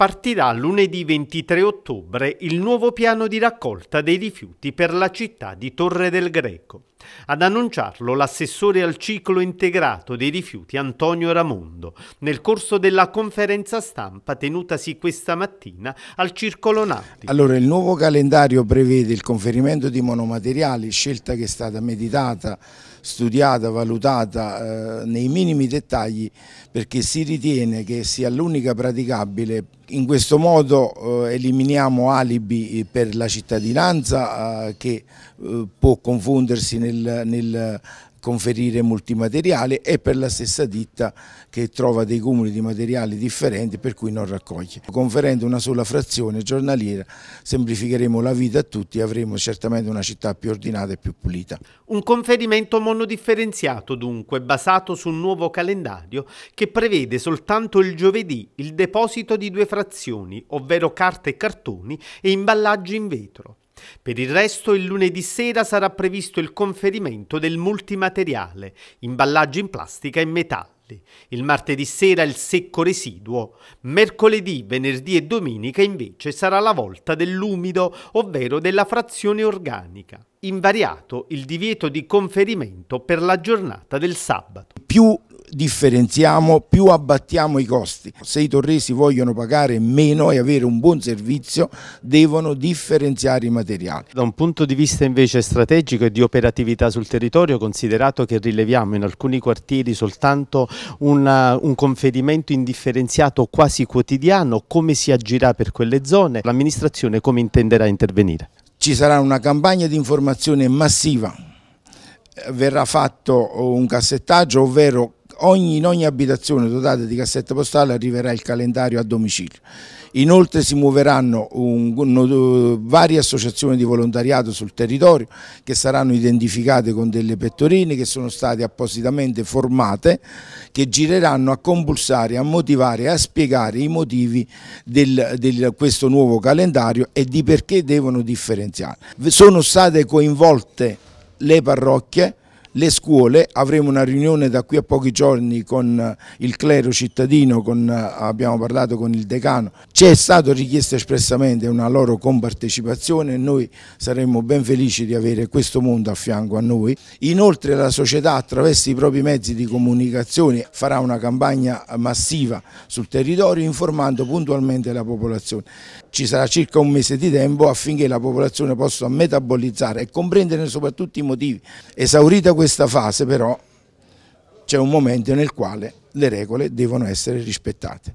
partirà lunedì 23 ottobre il nuovo piano di raccolta dei rifiuti per la città di Torre del Greco. Ad annunciarlo l'assessore al ciclo integrato dei rifiuti Antonio Ramondo nel corso della conferenza stampa tenutasi questa mattina al Circolo Nati. Allora il nuovo calendario prevede il conferimento di monomateriali, scelta che è stata meditata studiata, valutata eh, nei minimi dettagli perché si ritiene che sia l'unica praticabile. In questo modo eh, eliminiamo alibi eh, per la cittadinanza eh, che eh, può confondersi nel, nel conferire multimateriale e per la stessa ditta che trova dei cumuli di materiali differenti per cui non raccoglie. Conferendo una sola frazione giornaliera semplificheremo la vita a tutti e avremo certamente una città più ordinata e più pulita. Un conferimento monodifferenziato dunque basato su un nuovo calendario che prevede soltanto il giovedì il deposito di due frazioni ovvero carta e cartoni e imballaggi in vetro. Per il resto il lunedì sera sarà previsto il conferimento del multimateriale, imballaggi in plastica e metalli. Il martedì sera il secco residuo. Mercoledì, venerdì e domenica invece sarà la volta dell'umido, ovvero della frazione organica. Invariato il divieto di conferimento per la giornata del sabato. Più differenziamo, più abbattiamo i costi. Se i torresi vogliono pagare meno e avere un buon servizio, devono differenziare i materiali. Da un punto di vista invece strategico e di operatività sul territorio, considerato che rileviamo in alcuni quartieri soltanto una, uh, un conferimento indifferenziato quasi quotidiano, come si agirà per quelle zone? L'amministrazione come intenderà intervenire? Ci sarà una campagna di informazione massiva verrà fatto un cassettaggio, ovvero ogni, in ogni abitazione dotata di cassetta postale arriverà il calendario a domicilio. Inoltre si muoveranno un, un, varie associazioni di volontariato sul territorio che saranno identificate con delle pettorine che sono state appositamente formate che gireranno a compulsare, a motivare, a spiegare i motivi di questo nuovo calendario e di perché devono differenziare. Sono state coinvolte le parrocchie le scuole, avremo una riunione da qui a pochi giorni con eh, il clero cittadino, con, eh, abbiamo parlato con il decano, ci è stato richiesto espressamente una loro compartecipazione e noi saremmo ben felici di avere questo mondo a fianco a noi. Inoltre la società attraverso i propri mezzi di comunicazione farà una campagna massiva sul territorio informando puntualmente la popolazione. Ci sarà circa un mese di tempo affinché la popolazione possa metabolizzare e comprendere soprattutto i motivi. Esaurita questa fase però c'è un momento nel quale le regole devono essere rispettate.